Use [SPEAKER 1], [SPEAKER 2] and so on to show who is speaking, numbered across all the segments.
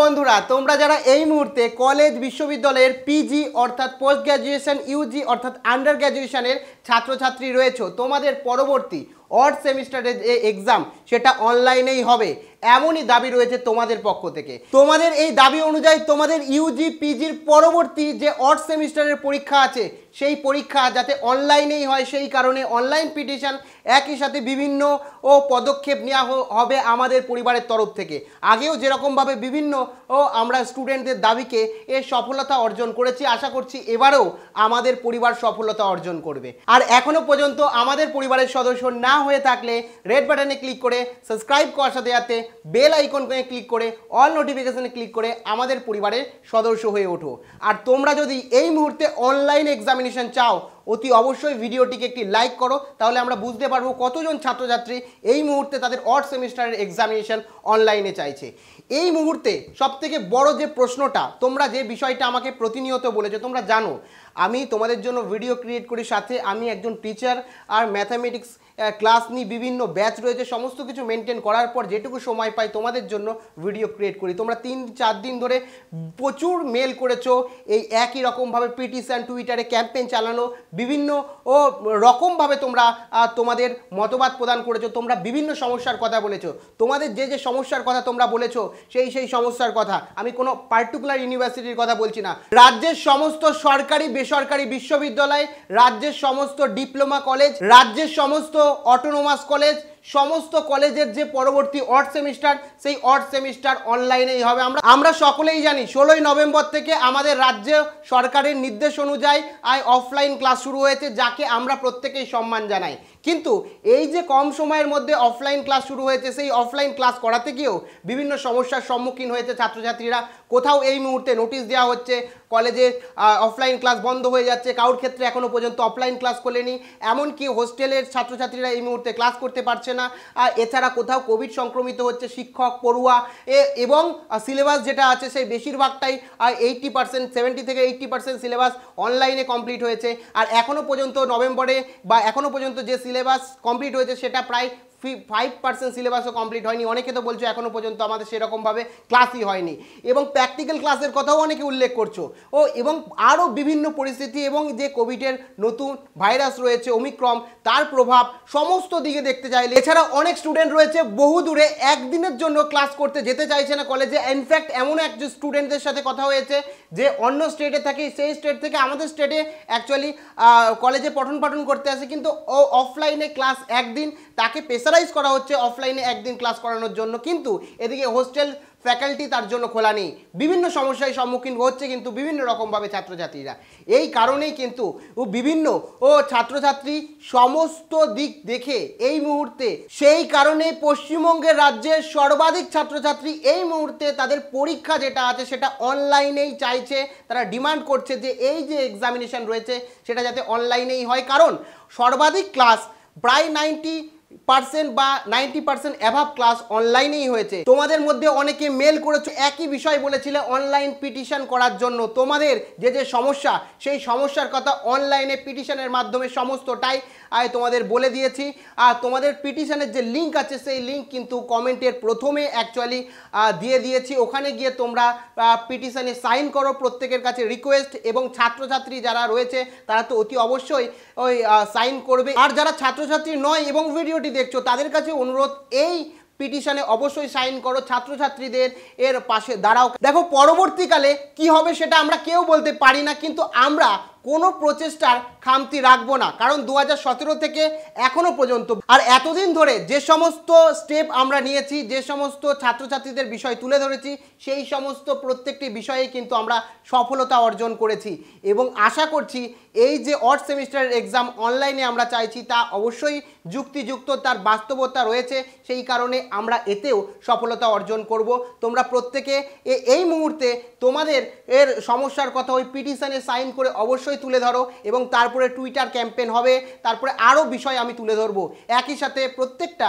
[SPEAKER 1] বন্ধুরা তোমরা যারা এই মুহূর্তে কলেজ বিশ্ববিদ্যালয়ের পিজি অর্থাৎ পোস্ট গ্র্যাজুয়েশন ইউজি অর্থাৎ আন্ডার গ্র্যাজুয়েশনের ছাত্রছাত্রী রয়েছে তোমাদের পরবর্তী অড সেমিস্টারের যে এক্সাম সেটা অনলাইনেই হবে এমনই দাবি রয়েছে তোমাদের পক্ষ থেকে তোমাদের এই দাবি অনুযায়ী তোমাদের ইউজি পিজির পরবর্তী যে অড সেমিস্টারের পরীক্ষা আছে সেই পরীক্ষা যাতে অনলাইনেই হয় সেই কারণে অনলাইন পিটিশন একই সাথে বিভিন্ন ও পদক্ষেপ নেওয়া হবে আমাদের পরিবারের তরফ থেকে আগেও যেরকমভাবে বিভিন্ন ও আমরা স্টুডেন্টদের দাবিকে এ সফলতা অর্জন করেছি আশা করছি এবারেও আমাদের পরিবার সফলতা অর্জন করবে আর এখনও পর্যন্ত আমাদের পরিবারের সদস্য না হয়ে থাকলে রেড বাটনে ক্লিক করে সাবস্ক্রাইব করার সাথে সাথে বেল আইকনকে ক্লিক করে অল নোটিফিকেশানে ক্লিক করে আমাদের পরিবারের সদস্য হয়ে ওঠো আর তোমরা যদি এই মুহূর্তে অনলাইন এক্সামিনেশন চাও অতি অবশ্যই ভিডিওটিকে একটি লাইক করো তাহলে আমরা বুঝতে পারবো কতজন ছাত্রছাত্রী এই মুহূর্তে তাদের অড সেমিস্টারের এক্সামিনেশন অনলাইনে চাইছে এই মুহূর্তে সবথেকে বড় যে প্রশ্নটা তোমরা যে বিষয়টা আমাকে প্রতিনিয়ত বলেছো তোমরা জানো আমি তোমাদের জন্য ভিডিও ক্রিয়েট করি সাথে আমি একজন টিচার আর ম্যাথামেটিক্স ক্লাস নিই বিভিন্ন ব্যাচ রয়েছে সমস্ত কিছু মেনটেন করার পর যেটুকু সময় পাই তোমাদের জন্য ভিডিও ক্রিয়েট করি তোমরা তিন চার দিন ধরে প্রচুর মেল করেছো এই একই রকমভাবে পিটিশন টুইটারে ক্যাম্পেন চালানো বিভিন্ন ও রকমভাবে তোমরা তোমাদের মতবাদ প্রদান করেছো তোমরা বিভিন্ন সমস্যার কথা বলেছো তোমাদের যে যে সমস্যার কথা তোমরা বলেছো সেই সেই সমস্যার কথা আমি কোনো পার্টিকুলার ইউনিভার্সিটির কথা বলছি না রাজ্যের সমস্ত সরকারি বেসরকারি বিশ্ববিদ্যালয় রাজ্যের সমস্ত ডিপ্লোমা কলেজ রাজ্যের সমস্ত অটোনোমাস কলেজ সমস্ত কলেজের যে পরবর্তী অর্থ সেমিস্টার সেই অর্থ সেমিস্টার অনলাইনেই হবে আমরা আমরা সকলেই জানি ষোলোই নভেম্বর থেকে আমাদের রাজ্যে সরকারের নির্দেশ অনুযায়ী আয় অফলাইন ক্লাস শুরু হয়েছে যাকে আমরা প্রত্যেকেই সম্মান জানাই কিন্তু এই যে কম সময়ের মধ্যে অফলাইন ক্লাস শুরু হয়েছে সেই অফলাইন ক্লাস করাতে গিয়েও বিভিন্ন সমস্যার সম্মুখীন হয়েছে ছাত্রছাত্রীরা কোথাও এই মুহূর্তে নোটিশ দেওয়া হচ্ছে কলেজে অফলাইন ক্লাস বন্ধ হয়ে যাচ্ছে কারোর ক্ষেত্রে এখনও পর্যন্ত অফলাইন ক্লাস করলেনি এমনকি হোস্টেলের ছাত্রছাত্রীরা এই মুহূর্তে ক্লাস করতে পারছে না আর এছাড়া কোথাও কোভিড সংক্রমিত হচ্ছে শিক্ষক পড়ুয়া এবং সিলেবাস যেটা আছে সেই বেশিরভাগটাই এইটটি পার্সেন্ট সেভেন্টি থেকে এইটটি পার্সেন্ট সিলেবাস অনলাইনে কমপ্লিট হয়েছে আর এখনও পর্যন্ত নভেম্বরে বা এখনও পর্যন্ত যে সিলেবাস কমপ্লিট হয়েছে সেটা প্রায় ফাইভ পার্সেন্ট সিলেবাসও কমপ্লিট হয়নি অনেকে তো বলছো এখনও পর্যন্ত আমাদের সেরকমভাবে ক্লাসই হয়নি এবং প্র্যাকটিক্যাল ক্লাসের কথাও অনেকে উল্লেখ করছো ও এবং আরও বিভিন্ন পরিস্থিতি এবং যে কোভিডের নতুন ভাইরাস রয়েছে ওমিক্রম তার প্রভাব সমস্ত দিকে দেখতে চাইলে এছাড়া অনেক স্টুডেন্ট রয়েছে বহু দূরে একদিনের জন্য ক্লাস করতে যেতে চাইছে না কলেজে ইনফ্যাক্ট এমন একজন স্টুডেন্টদের সাথে কথা হয়েছে যে অন্য স্টেটে থাকে সেই স্টেট থেকে আমাদের স্টেটে অ্যাকচুয়ালি কলেজে পঠন পাঠন করতে আসে কিন্তু ও অফলাইনে ক্লাস একদিন তাকে প্রেসারাইজ করা হচ্ছে অফলাইনে একদিন ক্লাস করানোর জন্য কিন্তু এদিকে হোস্টেল ফ্যাকাল্টি তার জন্য খোলা নেই বিভিন্ন সমস্যায় সম্মুখীন হচ্ছে কিন্তু বিভিন্ন রকমভাবে ছাত্রছাত্রীরা এই কারণেই কিন্তু বিভিন্ন ও ছাত্রছাত্রী সমস্ত দিক দেখে এই মুহূর্তে সেই কারণে পশ্চিমবঙ্গের রাজ্যের সর্বাধিক ছাত্রছাত্রী এই মুহূর্তে তাদের পরীক্ষা যেটা আছে সেটা অনলাইনেই চাইছে তারা ডিমান্ড করছে যে এই যে এক্সামিনেশন রয়েছে সেটা যাতে অনলাইনেই হয় কারণ সর্বাধিক ক্লাস প্রায় নাইনটি পার্সেন্ট বা নাইনটি পার্সেন্ট অ্যাভাব ক্লাস অনলাইনেই হয়েছে তোমাদের মধ্যে অনেকে মেল করেছো একই বিষয় বলেছিলে অনলাইন পিটিশন করার জন্য তোমাদের যে যে সমস্যা সেই সমস্যার কথা অনলাইনে পিটিশনের মাধ্যমে সমস্তটাই আয় তোমাদের বলে দিয়েছি আর তোমাদের পিটিশনের যে লিঙ্ক আছে সেই লিঙ্ক কিন্তু কমেন্টের প্রথমে অ্যাকচুয়ালি দিয়ে দিয়েছি ওখানে গিয়ে তোমরা পিটিশনে সাইন করো প্রত্যেকের কাছে রিকোয়েস্ট এবং ছাত্রছাত্রী যারা রয়েছে তারা তো অতি অবশ্যই ওই সাইন করবে আর যারা ছাত্রছাত্রী নয় এবং ভিডিওটি দেখছো তাদের কাছে অনুরোধ এই পিটিশনে অবশ্যই সাইন করো ছাত্রছাত্রীদের এর পাশে দাঁড়াও দেখো পরবর্তীকালে কি হবে সেটা আমরা কেউ বলতে পারি না কিন্তু আমরা কোনো প্রচেষ্টার খামতি রাখবো না কারণ দু থেকে এখনও পর্যন্ত আর এতদিন ধরে যে সমস্ত স্টেপ আমরা নিয়েছি যে সমস্ত ছাত্রছাত্রীদের বিষয় তুলে ধরেছি সেই সমস্ত প্রত্যেকটি বিষয়ে কিন্তু আমরা সফলতা অর্জন করেছি এবং আশা করছি এই যে অড সেমিস্টারের এক্সাম অনলাইনে আমরা চাইছি তা অবশ্যই যুক্তিযুক্ত তার বাস্তবতা রয়েছে সেই কারণে আমরা এতেও সফলতা অর্জন করব তোমরা প্রত্যেকে এই মুহূর্তে তোমাদের এর সমস্যার কথা ওই পিটিশানে সাইন করে অবশ্যই বিষয় তুলে ধরো এবং তারপরে টুইটার ক্যাম্পেন হবে তারপরে আরও বিষয় আমি তুলে ধরবো একই সাথে প্রত্যেকটা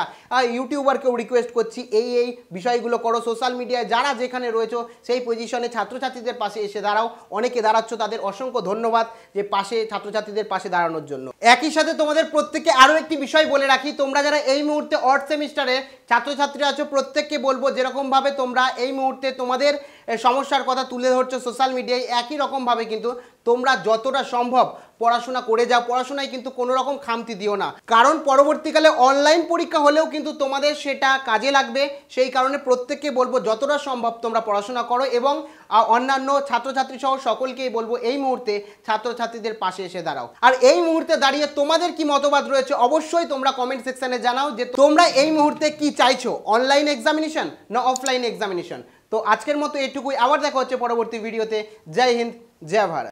[SPEAKER 1] ইউটিউবারকেও রিকোয়েস্ট করছি এই এই বিষয়গুলো করো সোশ্যাল মিডিয়ায় যারা যেখানে রয়েছে সেই পজিশনে ছাত্রছাত্রীদের পাশে এসে দাঁড়াও অনেকে দাঁড়াচ্ছ তাদের অসংখ্য ধন্যবাদ যে পাশে ছাত্রছাত্রীদের পাশে দাঁড়ানোর জন্য একই সাথে তোমাদের প্রত্যেককে আরও একটি বিষয় বলে রাখি তোমরা যারা এই মুহূর্তে অর্থ সেমিস্টারে ছাত্রছাত্রী আছো প্রত্যেককে বলবো যেরকমভাবে তোমরা এই মুহূর্তে তোমাদের সমস্যার কথা তুলে ধরছো সোশ্যাল মিডিয়ায় একই রকমভাবে কিন্তু তোমরা যতটা সম্ভব পড়াশোনা করে যাও পড়াশোনায় কিন্তু কোনো রকম খামতি দিও না কারণ পরবর্তীকালে অনলাইন পরীক্ষা হলেও কিন্তু তোমাদের সেটা কাজে লাগবে সেই কারণে প্রত্যেককে বলবো যতটা সম্ভব তোমরা পড়াশোনা করো এবং অন্যান্য ছাত্রছাত্রী সহ সকলকেই বলবো এই মুহূর্তে ছাত্রছাত্রীদের পাশে এসে দাঁড়াও আর এই মুহূর্তে দাঁড়িয়ে তোমাদের কি মতবাদ রয়েছে অবশ্যই তোমরা কমেন্ট সেকশানে জানাও যে তোমরা এই মুহূর্তে কি চাইছো অনলাইন এক্সামিনেশন না অফলাইন এক্সামিনেশন তো আজকের মতো এটুকুই আবার দেখা হচ্ছে পরবর্তী ভিডিওতে জয় হিন্দ জয় ভারত